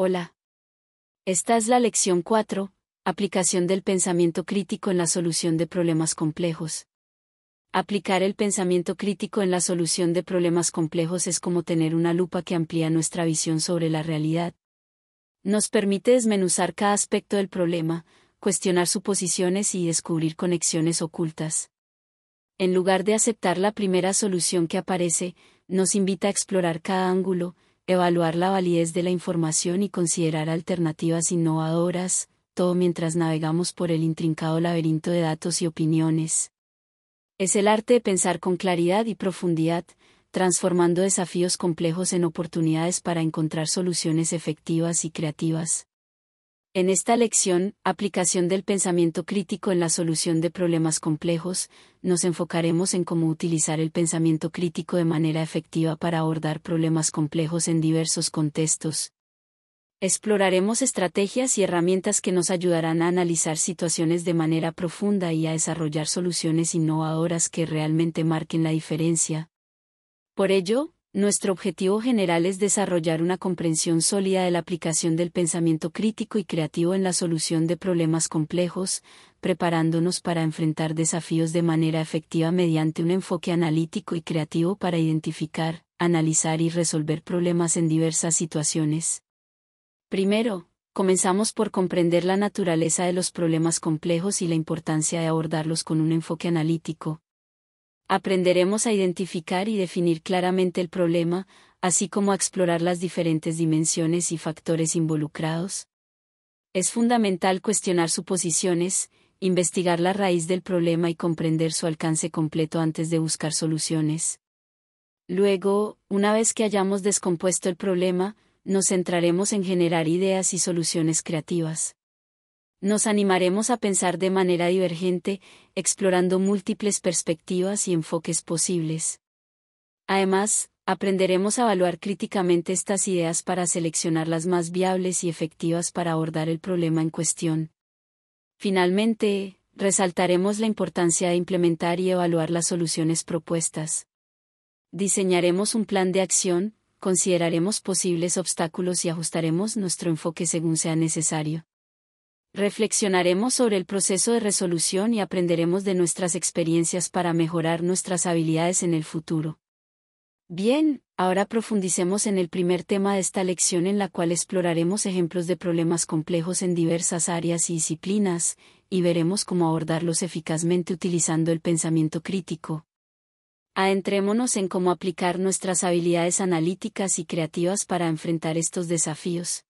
Hola. Esta es la lección 4, aplicación del pensamiento crítico en la solución de problemas complejos. Aplicar el pensamiento crítico en la solución de problemas complejos es como tener una lupa que amplía nuestra visión sobre la realidad. Nos permite desmenuzar cada aspecto del problema, cuestionar suposiciones y descubrir conexiones ocultas. En lugar de aceptar la primera solución que aparece, nos invita a explorar cada ángulo, evaluar la validez de la información y considerar alternativas innovadoras, todo mientras navegamos por el intrincado laberinto de datos y opiniones. Es el arte de pensar con claridad y profundidad, transformando desafíos complejos en oportunidades para encontrar soluciones efectivas y creativas. En esta lección, aplicación del pensamiento crítico en la solución de problemas complejos, nos enfocaremos en cómo utilizar el pensamiento crítico de manera efectiva para abordar problemas complejos en diversos contextos. Exploraremos estrategias y herramientas que nos ayudarán a analizar situaciones de manera profunda y a desarrollar soluciones innovadoras que realmente marquen la diferencia. Por ello, nuestro objetivo general es desarrollar una comprensión sólida de la aplicación del pensamiento crítico y creativo en la solución de problemas complejos, preparándonos para enfrentar desafíos de manera efectiva mediante un enfoque analítico y creativo para identificar, analizar y resolver problemas en diversas situaciones. Primero, comenzamos por comprender la naturaleza de los problemas complejos y la importancia de abordarlos con un enfoque analítico, aprenderemos a identificar y definir claramente el problema, así como a explorar las diferentes dimensiones y factores involucrados. Es fundamental cuestionar suposiciones, investigar la raíz del problema y comprender su alcance completo antes de buscar soluciones. Luego, una vez que hayamos descompuesto el problema, nos centraremos en generar ideas y soluciones creativas. Nos animaremos a pensar de manera divergente, explorando múltiples perspectivas y enfoques posibles. Además, aprenderemos a evaluar críticamente estas ideas para seleccionar las más viables y efectivas para abordar el problema en cuestión. Finalmente, resaltaremos la importancia de implementar y evaluar las soluciones propuestas. Diseñaremos un plan de acción, consideraremos posibles obstáculos y ajustaremos nuestro enfoque según sea necesario. Reflexionaremos sobre el proceso de resolución y aprenderemos de nuestras experiencias para mejorar nuestras habilidades en el futuro. Bien, ahora profundicemos en el primer tema de esta lección en la cual exploraremos ejemplos de problemas complejos en diversas áreas y disciplinas, y veremos cómo abordarlos eficazmente utilizando el pensamiento crítico. Adentrémonos en cómo aplicar nuestras habilidades analíticas y creativas para enfrentar estos desafíos.